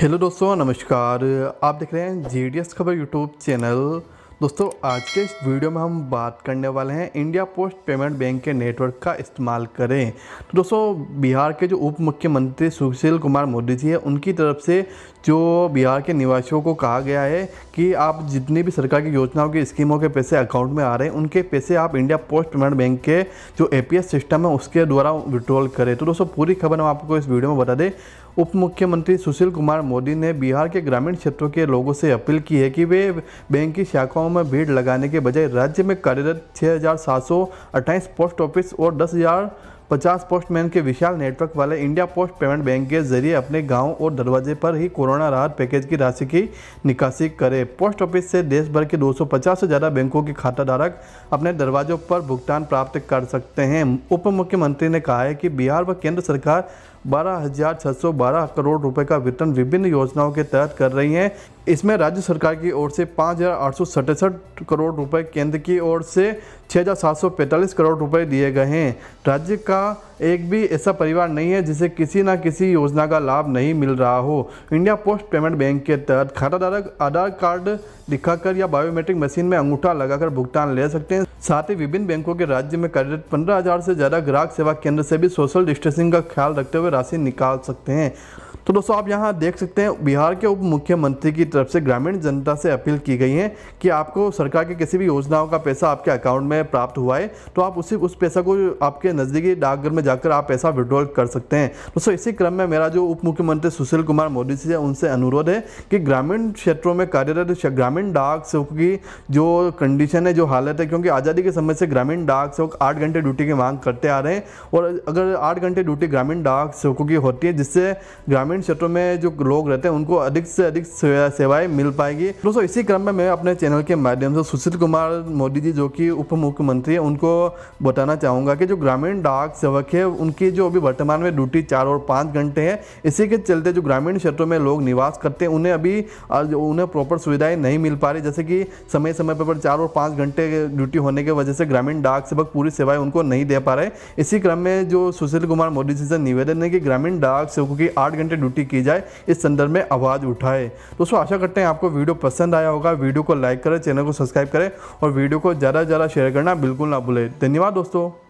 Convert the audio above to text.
hello दोस्तों नमस्कार आप देख रहे हैं जी डी एस खबर यूट्यूब चैनल दोस्तों आज के इस वीडियो में हम बात करने वाले हैं इंडिया पोस्ट पेमेंट बैंक के नेटवर्क का इस्तेमाल करें तो दोस्तों बिहार के जो उप मुख्यमंत्री सुशील कुमार मोदी जी हैं उनकी तरफ से जो बिहार के निवासियों को कहा गया है कि आप जितनी भी सरकार की योजनाओं की स्कीमों के पैसे अकाउंट में आ रहे हैं उनके पैसे आप इंडिया पोस्ट पेमेंट बैंक के जो ए सिस्टम है उसके द्वारा विड्रॉल करें तो दोस्तों पूरी खबर हम आपको इस वीडियो में बता दें उप मुख्यमंत्री सुशील कुमार मोदी ने बिहार के ग्रामीण क्षेत्रों के लोगों से अपील की है कि वे बैंक की शाखाओं में भीड़ लगाने के बजाय राज्य में कार्यरत छः पोस्ट ऑफिस और दस पचास पोस्टमैन के विशाल नेटवर्क वाले इंडिया पोस्ट पेमेंट बैंक के जरिए अपने गांव और दरवाजे पर ही कोरोना राहत पैकेज की राशि की निकासी करें पोस्ट ऑफिस से देश भर के 250 से ज़्यादा बैंकों के खाता धारक अपने दरवाजों पर भुगतान प्राप्त कर सकते हैं उप मुख्यमंत्री ने कहा है कि बिहार व केंद्र सरकार बारह करोड़ रुपए का वितरण विभिन्न योजनाओं के तहत कर रही हैं इसमें राज्य सरकार की ओर से पाँच करोड़ रुपए केंद्र की ओर से 6,745 करोड़ रुपए दिए गए हैं राज्य का एक भी ऐसा परिवार नहीं है जिसे किसी ना किसी योजना का लाभ नहीं मिल रहा हो इंडिया पोस्ट पेमेंट बैंक के तहत खाताधारक आधार कार्ड दिखाकर या बायोमेट्रिक मशीन में अंगूठा लगाकर भुगतान ले सकते हैं साथ ही विभिन्न बैंकों के राज्य में कार्यरत पंद्रह से ज़्यादा ग्राहक सेवा केंद्र से भी सोशल डिस्टेंसिंग का ख्याल रखते हुए राशि निकाल सकते हैं तो दोस्तों आप यहाँ देख सकते हैं बिहार के उप मुख्यमंत्री की तरफ से ग्रामीण जनता से अपील की गई है कि आपको सरकार की किसी भी योजनाओं का पैसा आपके अकाउंट में प्राप्त हुआ है तो आप उसी उस पैसा को आपके नज़दीकी डाकघर में जाकर आप पैसा विड्रॉल कर सकते हैं दोस्तों इसी क्रम में मेरा जो उप मुख्यमंत्री सुशील कुमार मोदी जी है उनसे अनुरोध है कि ग्रामीण क्षेत्रों में कार्यरत ग्रामीण डाक सेवक की जो कंडीशन है जो हालत है क्योंकि आज़ादी के समय से ग्रामीण डाक सेवक आठ घंटे ड्यूटी की मांग करते आ रहे हैं और अगर आठ घंटे ड्यूटी ग्रामीण डाक सेवकों की होती है जिससे ग्रामीण ग्रामीण क्षेत्रों में जो लोग रहते हैं उनको अधिक से अधिक सेवाएं मिल पाएगी दोस्तों इसी क्रम में मैं अपने चैनल के माध्यम से सुशील कुमार मोदी जी जो कि उप मुख्यमंत्री है उनको बताना चाहूँगा कि जो ग्रामीण डाक सेवक है उनकी जो अभी वर्तमान में ड्यूटी चार और पाँच घंटे है इसी के चलते जो ग्रामीण क्षेत्रों में लोग निवास करते हैं उन्हें अभी उन्हें प्रॉपर सुविधाएं नहीं मिल पा रही जैसे कि समय समय पर चार और पाँच घंटे ड्यूटी होने की वजह से ग्रामीण डाक सेवक पूरी सेवाएं उनको नहीं दे पा रहे इसी क्रम में जो सुशील कुमार मोदी जी से निवेदन है कि ग्रामीण डाक सेवकों की आठ घंटे ड्यूटी की जाए इस संदर्भ में आवाज़ उठाए दोस्तों आशा करते हैं आपको वीडियो पसंद आया होगा वीडियो को लाइक करें चैनल को सब्सक्राइब करें और वीडियो को ज़्यादा से ज़्यादा शेयर करना बिल्कुल ना भूलें धन्यवाद दोस्तों